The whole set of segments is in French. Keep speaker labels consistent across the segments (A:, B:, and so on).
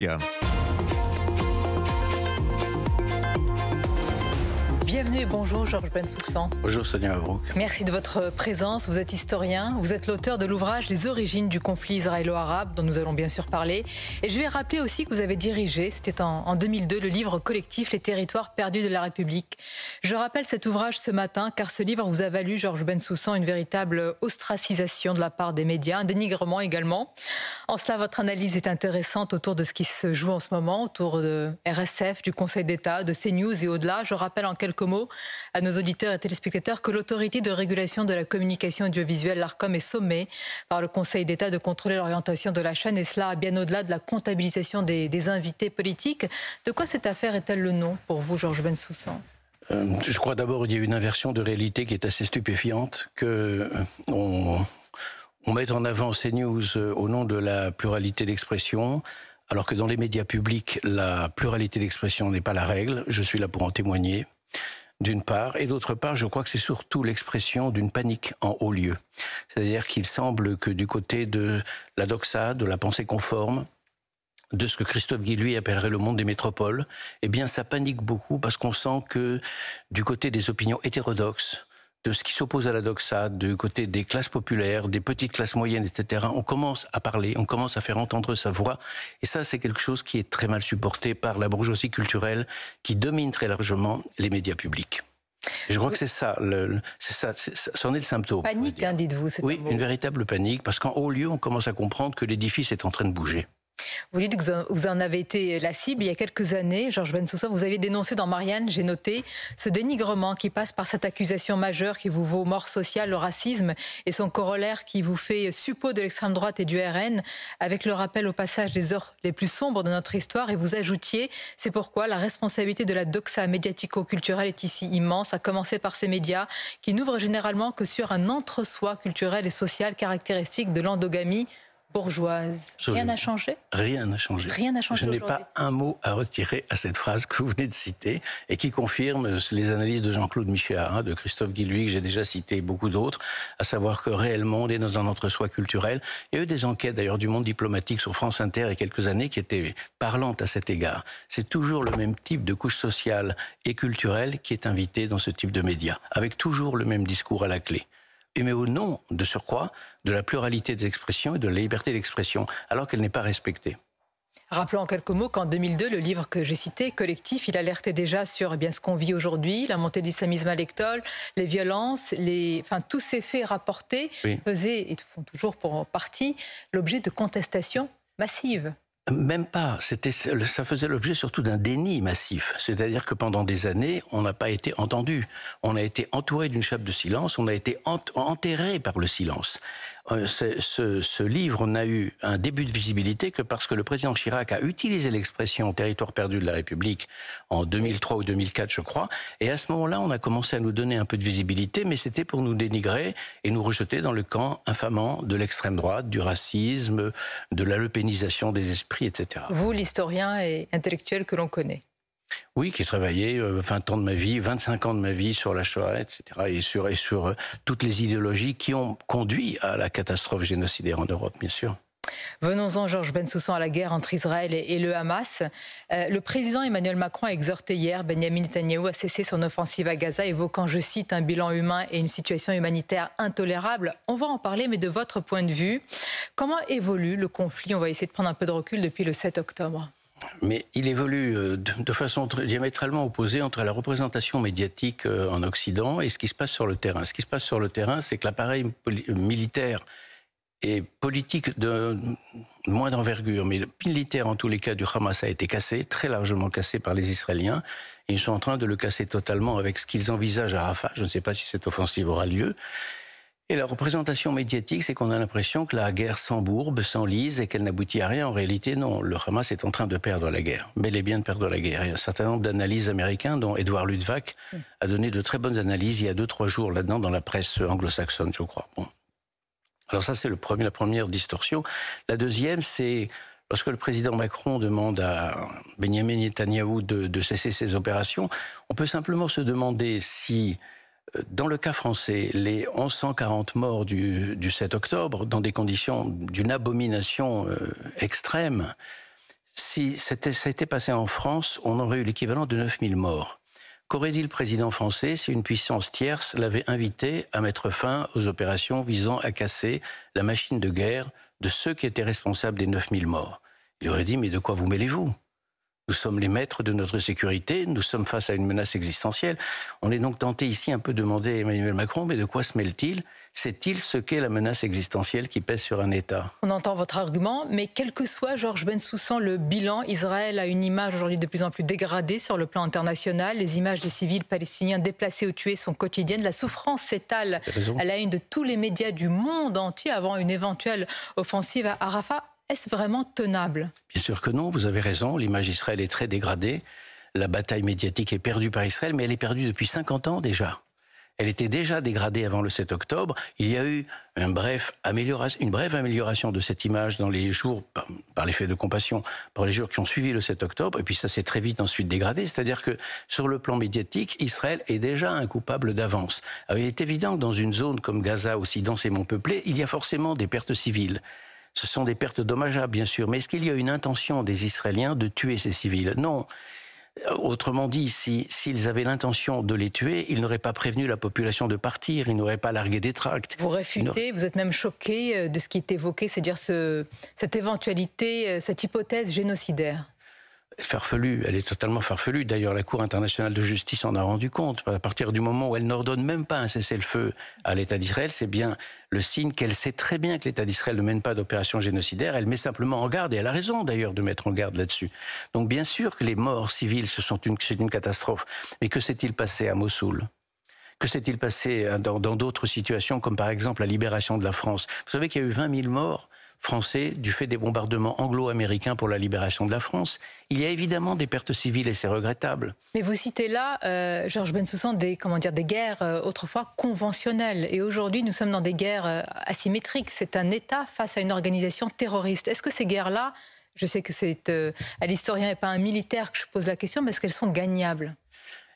A: Yeah.
B: Bienvenue et bonjour Georges Bensoussan. Bonjour Sonia Mabrouk. Merci de votre présence. Vous êtes historien, vous êtes l'auteur de l'ouvrage Les origines du conflit israélo-arabe dont nous allons bien sûr parler. Et je vais rappeler aussi que vous avez dirigé, c'était en, 2002, le livre collectif Les territoires perdus de la République. Je rappelle cet ouvrage ce matin car ce livre vous a valu, Georges Bensoussan, une véritable ostracisation de la part des médias, un dénigrement également. En cela, votre analyse est intéressante autour de ce qui se joue en ce moment, autour de RSF, du Conseil d'État, de CNews et au-delà. Je rappelle en quelques à nos auditeurs et téléspectateurs que l'autorité de régulation de la communication audiovisuelle, l'ARCOM, est sommée par le Conseil d'État de contrôler l'orientation de la chaîne, et cela bien au-delà de la comptabilisation des, invités politiques. De quoi cette affaire est-elle le nom pour vous, Georges Bensoussan
A: euh, je crois d'abord qu'il y a une inversion de réalité qui est assez stupéfiante, que euh, on, met en avant ces news euh, au nom de la pluralité d'expression, alors que dans les médias publics, la pluralité d'expression n'est pas la règle. Je suis là pour en témoigner d'une part, et d'autre part, je crois que c'est surtout l'expression d'une panique en haut lieu. C'est-à-dire qu'il semble que du côté de la doxa, de la pensée conforme, de ce que Christophe Guy appellerait le monde des métropoles, eh bien ça panique beaucoup parce qu'on sent que du côté des opinions hétérodoxes, de ce qui s'oppose à la doxa, du côté des classes populaires, des petites classes moyennes, etc. On commence à parler, on commence à faire entendre sa voix. Et ça, c'est quelque chose qui est très mal supporté par la bourgeoisie culturelle qui domine très largement les médias publics. je crois que c'est ça, c'est c'en est, le symptôme. Panique,
B: hein, dites-vous. Oui, une
A: véritable panique, parce qu'en haut lieu, on commence à comprendre que l'édifice est en train de bouger.
B: Vous dites que vous en avez été la cible il y a quelques années. Georges Bensoussa. vous avez dénoncé dans Marianne, j'ai noté, ce dénigrement qui passe par cette accusation majeure qui vous vaut mort sociale, le racisme et son corollaire qui vous fait suppôt de l'extrême droite et du RN, avec le rappel au passage des heures les plus sombres de notre histoire. Et vous ajoutiez, c'est pourquoi la responsabilité de la doxa médiatico-culturelle est ici immense, à commencer par ces médias qui n'ouvrent généralement que sur un entre-soi culturel et social caractéristique de l'endogamie bourgeoise. Rien n'a changé
A: Rien n'a changé. Je n'ai pas un mot à retirer à cette phrase que vous venez de citer et qui confirme les analyses de Jean-Claude Michéa, hein, de Christophe Guilluy, que j'ai déjà cité, et beaucoup d'autres, à savoir que réellement, on est dans un entre-soi culturel. Il y a eu des enquêtes d'ailleurs du monde diplomatique sur France Inter il y a quelques années qui étaient parlantes à cet égard. C'est toujours le même type de couche sociale et culturelle qui est invitée dans ce type de médias, avec toujours le même discours à la clé et mais au nom, de surcroît, de la pluralité des expressions et de la liberté d'expression, alors qu'elle n'est pas respectée.
B: Rappelons en quelques mots qu'en 2002, le livre que j'ai cité, Collectif, il alertait déjà sur bien, ce qu'on vit aujourd'hui, la montée d'islamisme l'islamisme à l'école, les violences, les... Enfin, tous ces faits rapportés faisaient, et font toujours pour partie, l'objet de contestations massives.
A: Même pas. ça faisait l'objet surtout d'un déni massif. C'est-à-dire que pendant des années, on n'a pas été entendu. On a été entouré d'une chape de silence. On a été enterré par le silence. Euh, ce, ce, livre n'a eu un début de visibilité que parce que le président Chirac a utilisé l'expression territoire perdu de la République en 2003 ou 2004, je crois. Et à ce moment-là, on a commencé à nous donner un peu de visibilité, mais c'était pour nous dénigrer et nous rejeter dans le camp infamant de l'extrême droite, du racisme, de la lepénisation des esprits, etc.
B: Vous, l'historien et intellectuel que l'on connaît.
A: Oui, qui travaillé 20 euh, ans de ma vie, 25 ans de ma vie sur la Shoah, etc., et sur, euh, toutes les idéologies qui ont conduit à la catastrophe génocidaire en Europe, bien sûr.
B: Venons-en, Georges Bensoussan, à la guerre entre Israël et le Hamas. Euh, le président Emmanuel Macron a exhorté hier Benjamin Netanyahu à cesser son offensive à Gaza, évoquant, je cite, un bilan humain et une situation humanitaire intolérable. On va en parler, mais de votre point de vue, comment évolue le conflit On va essayer de prendre un peu de recul depuis le 7 octobre
A: mais il évolue euh, de façon diamétralement opposée entre la représentation médiatique euh, en Occident et ce qui se passe sur le terrain. Ce qui se passe sur le terrain, c'est que l'appareil euh, militaire et politique de moins d'envergure, mais le militaire en tous les cas du Hamas a été cassé, très largement cassé par les Israéliens. ils sont en train de le casser totalement avec ce qu'ils envisagent à Rafah. Je ne sais pas si cette offensive aura lieu. Et la représentation médiatique, c'est qu'on a l'impression que la guerre s'embourbe, s'enlise et qu'elle n'aboutit à rien. En réalité, non. Le Hamas est en train de perdre la guerre. Mais il est bien de perdre la guerre. Il y a un certain nombre d'analyses américaines, dont Edouard Ludwig a donné de très bonnes analyses il y a deux, trois jours là-dedans dans la presse anglo-saxonne, je crois. Bon. Alors ça, c'est premier, la première distorsion. La deuxième, c'est lorsque le président Macron demande à Benjamin Netanyahu de cesser ses opérations, on peut simplement se demander si dans le cas français, les 1140 morts du, 7 octobre, dans des conditions d'une abomination euh, extrême, si c'était, ça était passé en France, on aurait eu l'équivalent de 9000 morts. Qu'aurait dit le président français si une puissance tierce l'avait invité à mettre fin aux opérations visant à casser la machine de guerre de ceux qui étaient responsables des 9000 morts Il aurait dit, mais de quoi vous mêlez-vous nous sommes les maîtres de notre sécurité, nous sommes face à une menace existentielle. On est donc tenté ici un peu de demander à Emmanuel Macron, mais de quoi se mêle-t-il Sait-il ce qu'est la menace existentielle qui pèse sur un État
B: On entend votre argument, mais quel que soit, Georges Bensoussan, le bilan, Israël a une image aujourd'hui de plus en plus dégradée sur le plan international. Les images des civils palestiniens déplacés ou tués sont quotidiennes. La souffrance s'étale à la une de tous les médias du monde entier avant une éventuelle offensive à Arafat. Est-ce vraiment tenable
A: Bien sûr que non, vous avez raison, l'image d'Israël est très dégradée. La bataille médiatique est perdue par Israël, mais elle est perdue depuis 50 ans déjà. Elle était déjà dégradée avant le 7 octobre. Il y a eu un bref une brève amélioration de cette image dans les jours, par l'effet de compassion, par les jours qui ont suivi le 7 octobre. Et puis ça s'est très vite ensuite dégradé. C'est-à-dire que sur le plan médiatique, Israël est déjà un coupable d'avance. Il est évident que dans une zone comme Gaza, aussi densément peuplée, il y a forcément des pertes civiles. Ce sont des pertes dommageables, bien sûr. Mais est-ce qu'il y a une intention des Israéliens de tuer ces civils Non. Euh, autrement dit, s'ils avaient l'intention de les tuer, ils n'auraient pas prévenu la population de partir, ils n'auraient pas largué des tracts. Vous réfutez,
B: vous êtes même choqué euh, de ce qui est évoqué, c'est-à-dire cette éventualité, euh, cette hypothèse génocidaire
A: farfelue, elle est totalement farfelue. D'ailleurs, la Cour internationale de justice en a rendu compte. À partir du moment où elle n'ordonne même pas un cessez-le-feu à l'État d'Israël, c'est bien le signe qu'elle sait très bien que l'État d'Israël ne mène pas d'opération génocidaire. Elle met simplement en garde, et elle a raison d'ailleurs de mettre en garde là-dessus. Donc bien sûr que les morts civiles, ce sont une, c'est une catastrophe. Mais que s'est-il passé à Mossoul que s'est-il passé hein, dans d'autres situations, comme par exemple la libération de la France Vous savez qu'il y a eu 20 000 morts français du fait des bombardements anglo-américains pour la libération de la France. Il y a évidemment des pertes civiles et c'est regrettable.
B: Mais vous citez là, Georges euh, Georges Bensoussan, des, comment dire, des guerres euh, autrefois conventionnelles. Et aujourd'hui, nous sommes dans des guerres euh, asymétriques. C'est un État face à une organisation terroriste. Est-ce que ces guerres-là, je sais que c'est à l'historien et pas à un militaire que je pose la question, mais est-ce qu'elles sont gagnables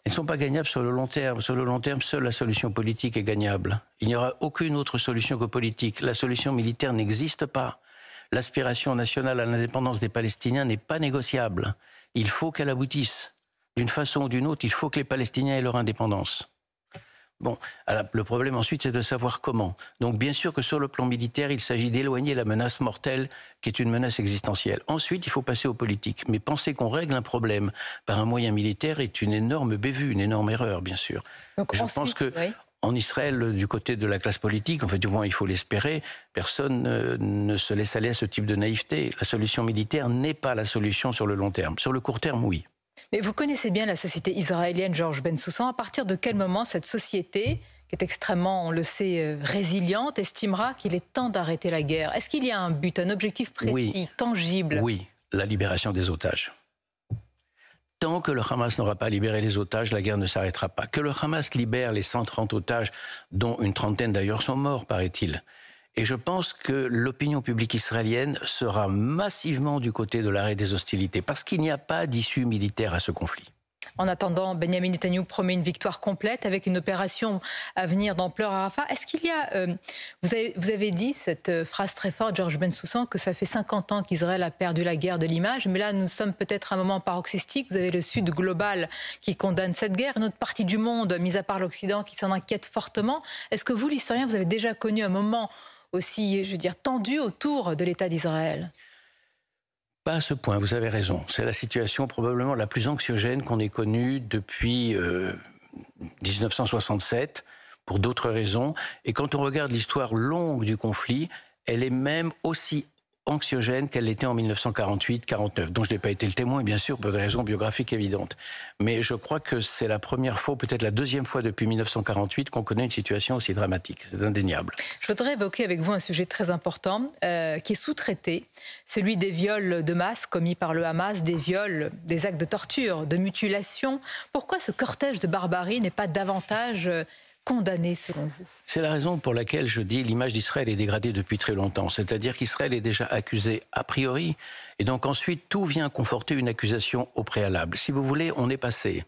A: elles ne sont pas gagnables sur le long terme. Sur le long terme, seule la solution politique est gagnable. Il n'y aura aucune autre solution que politique. La solution militaire n'existe pas. L'aspiration nationale à l'indépendance des Palestiniens n'est pas négociable. Il faut qu'elle aboutisse. D'une façon ou d'une autre, il faut que les Palestiniens aient leur indépendance. Bon, le problème ensuite, c'est de savoir comment. Donc, bien sûr que sur le plan militaire, il s'agit d'éloigner la menace mortelle, qui est une menace existentielle. Ensuite, il faut passer aux politiques. Mais penser qu'on règle un problème par un moyen militaire est une énorme bévue, une énorme erreur, bien sûr. Je pense que En Israël, du côté de la classe politique, en fait, du moins il faut l'espérer, personne ne se laisse aller à ce type de naïveté. La solution militaire n'est pas la solution sur le long terme. Sur le court terme, oui.
B: Mais vous connaissez bien la société israélienne Georges Soussan. À partir de quel moment cette société, qui est extrêmement, on le sait, euh, résiliente, estimera qu'il est temps d'arrêter la guerre Est-ce qu'il y a un but, un objectif précis, tangible
A: Oui, la libération des otages. Tant que le Hamas n'aura pas libéré les otages, la guerre ne s'arrêtera pas. Que le Hamas libère les 130 otages, dont une trentaine d'ailleurs sont morts, paraît-il, et je pense que l'opinion publique israélienne sera massivement du côté de l'arrêt des hostilités, parce qu'il n'y a pas d'issue militaire à ce conflit.
B: En attendant, Benjamin Netanyahu promet une victoire complète avec une opération à venir d'ampleur à Rafah. Est-ce qu'il y a. Euh, vous, avez, vous, avez, dit cette euh, phrase très forte, Georges Ben Soussan, que ça fait 50 ans qu'Israël a perdu la guerre de l'image. Mais là, nous sommes peut-être à un moment paroxystique. Vous avez le Sud global qui condamne cette guerre, une autre partie du monde, mis à part l'Occident, qui s'en inquiète fortement. Est-ce que vous, l'historien, vous avez déjà connu un moment aussi, je veux dire, tendue autour de l'État d'Israël
A: pas à ce point, vous avez raison. C'est la situation probablement la plus anxiogène qu'on ait connue depuis 1967, euh, pour d'autres raisons. Et quand on regarde l'histoire longue du conflit, elle est même aussi anxiogène qu'elle l'était en 1948-49, dont je n'ai pas été le témoin, bien sûr, pour des raisons biographiques évidentes. Mais je crois que c'est la première fois, peut-être la deuxième fois depuis 1948, qu'on connaît une situation aussi dramatique. C'est indéniable.
B: Je voudrais évoquer avec vous un sujet très important euh, qui est sous-traité, celui des viols de masse commis par le Hamas, des viols, des actes de torture, de mutilation. Pourquoi ce cortège de barbarie n'est pas davantage... Euh, condamné, selon vous
A: C'est la raison pour laquelle je dis l'image d'Israël est dégradée depuis très longtemps. C'est-à-dire qu'Israël est déjà accusé a priori, et donc ensuite tout vient conforter une accusation au préalable. Si vous voulez, on est passé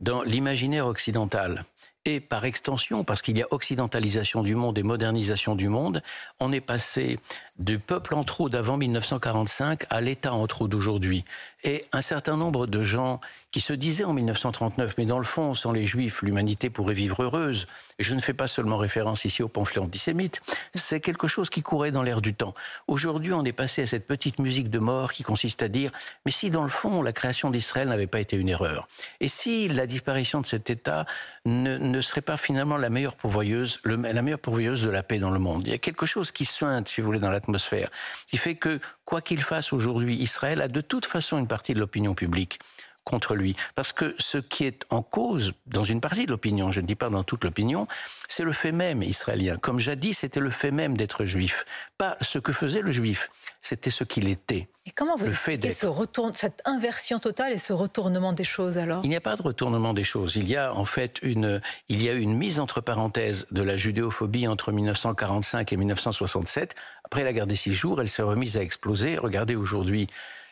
A: dans l'imaginaire occidental et par extension, parce qu'il y a occidentalisation du monde et modernisation du monde, on est passé du peuple en trop d'avant 1945 à l'État en trop d'aujourd'hui. Et un certain nombre de gens qui se disaient en 1939, mais dans le fond, sans les Juifs, l'humanité pourrait vivre heureuse, et je ne fais pas seulement référence ici au pamphlet antisémite, c'est quelque chose qui courait dans l'air du temps. Aujourd'hui, on est passé à cette petite musique de mort qui consiste à dire, mais si dans le fond, la création d'Israël n'avait pas été une erreur, et si la disparition de cet État ne ne serait pas finalement la meilleure pourvoyeuse, la meilleure pourvoyeuse de la paix dans le monde. Il y a quelque chose qui suinte, si vous voulez, dans l'atmosphère, qui fait que, quoi qu'il fasse aujourd'hui, Israël a de toute façon une partie de l'opinion publique contre lui. Parce que ce qui est en cause, dans une partie de l'opinion, je ne dis pas dans toute l'opinion, c'est le fait même israélien. Comme dit, c'était le fait même d'être juif. Pas ce que faisait le juif, c'était ce qu'il était. Et
B: comment vous le ce retourne, cette inversion totale et ce retournement des choses alors Il
A: n'y a pas de retournement des choses. Il y a en fait une, il y a une mise entre parenthèses de la judéophobie entre 1945 et 1967. Après la guerre des Six Jours, elle s'est remise à exploser. Regardez aujourd'hui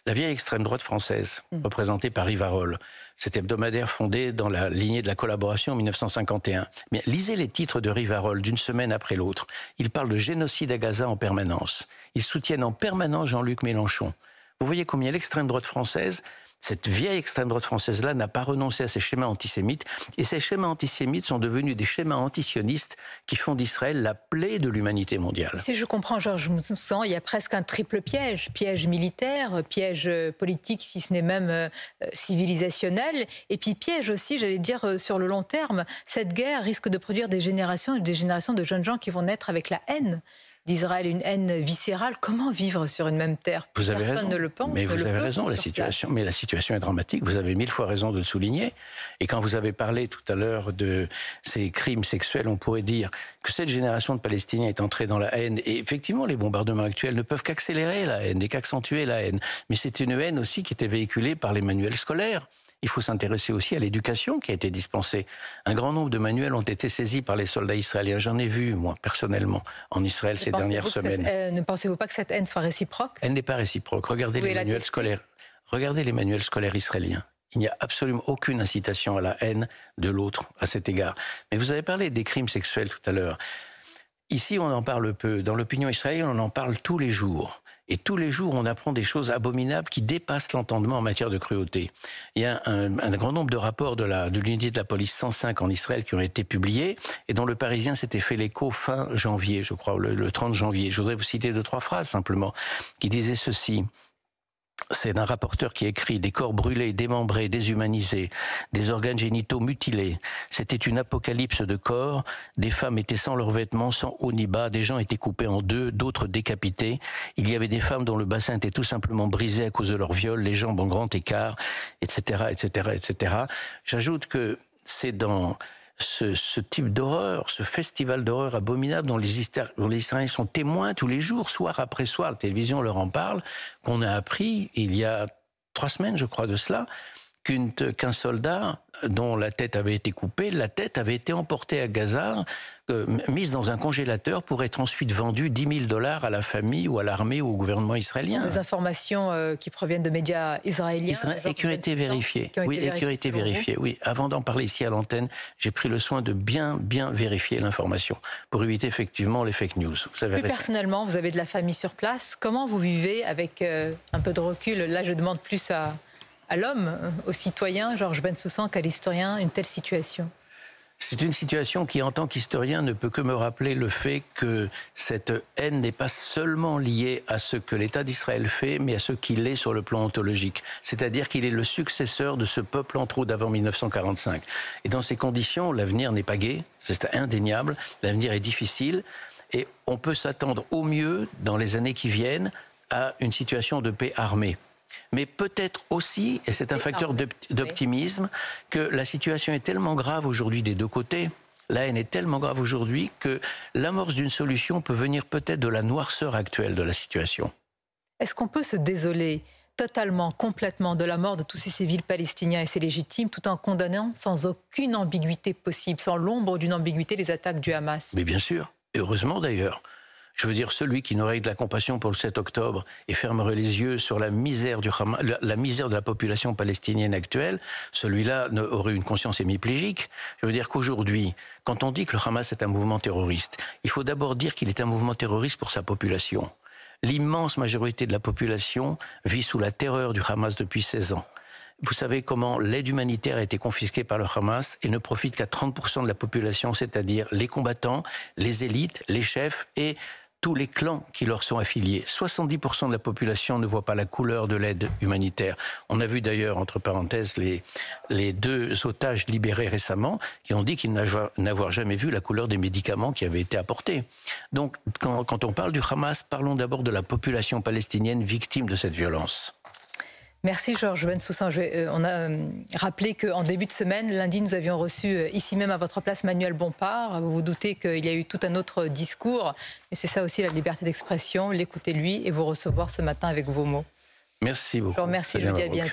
A: la vieille extrême droite française, mm. représentée par Rivarol. Cet hebdomadaire fondé dans la lignée de la collaboration en 1951. Mais lisez les titres de Rivarol d'une semaine après l'autre. Il parle de génocide à Gaza en permanence. Il soutient en permanence Jean-Luc Mélenchon. Vous voyez combien l'extrême droite française cette vieille extrême droite française-là n'a pas renoncé à ses schémas antisémites, et ces schémas antisémites sont devenus des schémas antisionistes qui font d'Israël la plaie de l'humanité mondiale.
B: Si je comprends, Georges Moussan, il y a presque un triple piège, piège militaire, piège euh, politique, si ce n'est même euh, euh, civilisationnel, et puis piège aussi, j'allais dire, sur le long terme. Cette guerre risque de produire des générations et des générations de jeunes gens qui vont naître avec la haine d'Israël, une haine viscérale. Comment vivre sur une même terre Personne ne le pense. Mais vous avez
A: raison, la situation, mais la situation est dramatique. Vous avez mille fois raison de le souligner. Et quand vous avez parlé tout à l'heure de ces crimes sexuels, on pourrait dire que cette génération de Palestiniens est entrée dans la haine. Et effectivement, les bombardements actuels ne peuvent qu'accélérer la haine et qu'accentuer la haine. Mais c'est une haine aussi qui était véhiculée par les manuels scolaires il faut s'intéresser aussi à l'éducation qui a été dispensée. Un grand nombre de manuels ont été saisis par les soldats israéliens. J'en ai vu, moi, personnellement, en Israël ces dernières semaines.
B: ne pensez-vous pas que cette haine soit réciproque
A: Elle n'est pas réciproque. Regardez les manuels scolaires. Regardez les manuels scolaires israéliens. Il n'y a absolument aucune incitation à la haine de l'autre à cet égard. Mais vous avez parlé des crimes sexuels tout à l'heure. Ici, on en parle peu. Dans l'opinion israélienne, on en parle tous les jours. Et tous les jours, on apprend des choses abominables qui dépassent l'entendement en matière de cruauté. Il y a un, grand nombre de rapports de l'unité de, la police 105 en Israël qui ont été publiés et dont le Parisien s'était fait l'écho fin janvier, je crois, le 30 janvier. Je voudrais vous citer deux, trois phrases simplement qui disaient ceci c'est d'un rapporteur qui écrit des corps brûlés, démembrés, déshumanisés, des organes génitaux mutilés. C'était une apocalypse de corps. Des femmes étaient sans leurs vêtements, sans haut ni bas. Des gens étaient coupés en deux, d'autres décapités. Il y avait des femmes dont le bassin était tout simplement brisé à cause de leur viol, les jambes en grand écart, etc., etc., etc. J'ajoute que c'est dans ce, type d'horreur, ce festival d'horreur abominable dont les, dont les, Israéliens sont témoins tous les jours, soir après soir, la télévision leur en parle, qu'on a appris il y a trois semaines, je crois, de cela, qu'un soldat dont la tête avait été coupée, la tête avait été emportée à Gaza, mise dans un congélateur pour être ensuite vendue 10 000 dollars à la famille ou à l'armée ou au gouvernement israélien. Des
B: informations euh, qui proviennent de médias israéliens Sécurité et
A: qui ont été vérifiées. oui, et qui ont été vérifiées. Oui, avant d'en parler ici à l'antenne, j'ai pris le soin de bien, bien vérifier l'information pour éviter effectivement les fake news. Vous avez
B: personnellement, vous avez de la famille sur place. Comment vous vivez avec euh, un peu de recul Là, je demande plus à à l'homme, euh, au citoyen, Georges Bensoussan, qu'à l'historien, une telle situation c'est
A: une situation qui, en tant qu'historien, ne peut que me rappeler le fait que cette haine n'est pas seulement liée à ce que l'État d'Israël fait, mais à ce qu'il est sur le plan ontologique. C'est-à-dire qu'il est le successeur de ce peuple en trou d'avant 1945. Et dans ces conditions, l'avenir n'est pas gai, c'est indéniable, l'avenir est difficile, et on peut s'attendre au mieux, dans les années qui viennent, à une situation de paix armée mais peut-être aussi, et c'est un facteur d'optimisme, que la situation est tellement grave aujourd'hui des deux côtés, la haine est tellement grave aujourd'hui que l'amorce d'une solution peut venir peut-être de la noirceur actuelle de la situation.
B: Est-ce qu'on peut se désoler totalement, complètement de la mort de tous ces civils palestiniens et c'est légitime, tout en condamnant sans aucune ambiguïté possible, sans l'ombre d'une ambiguïté, les attaques du Hamas Mais
A: bien sûr, heureusement d'ailleurs. Je veux dire, celui qui n'aurait de la compassion pour le 7 octobre et fermerait les yeux sur la misère, du la, misère de la population palestinienne actuelle, celui-là aurait une conscience hémiplégique. Je veux dire qu'aujourd'hui, quand on dit que le Hamas est un mouvement terroriste, il faut d'abord dire qu'il est un mouvement terroriste pour sa population. L'immense majorité de la population vit sous la terreur du Hamas depuis 16 ans. Vous savez comment l'aide humanitaire a été confisquée par le Hamas et ne profite qu'à 30% de la population, c'est-à-dire les combattants, les élites, les chefs et tous les clans qui leur sont affiliés. 70% de la population ne voit pas la couleur de l'aide humanitaire. On a vu d'ailleurs, entre parenthèses, les, deux otages libérés récemment qui ont dit qu'ils n'avaient jamais vu la couleur des médicaments qui avaient été apportés. Donc, quand on parle du Hamas, parlons d'abord de la population palestinienne victime de cette violence.
B: Merci Georges Bensoussan. Soussan, euh, on a euh, rappelé qu'en début de semaine, lundi, nous avions reçu euh, ici même à votre place Manuel Bompard. Vous vous doutez qu'il y a eu tout un autre discours, mais c'est ça aussi la liberté d'expression. l'écouter lui et vous recevoir ce matin avec vos mots.
A: Merci beaucoup. Je vous remercie, je vous dis à bientôt.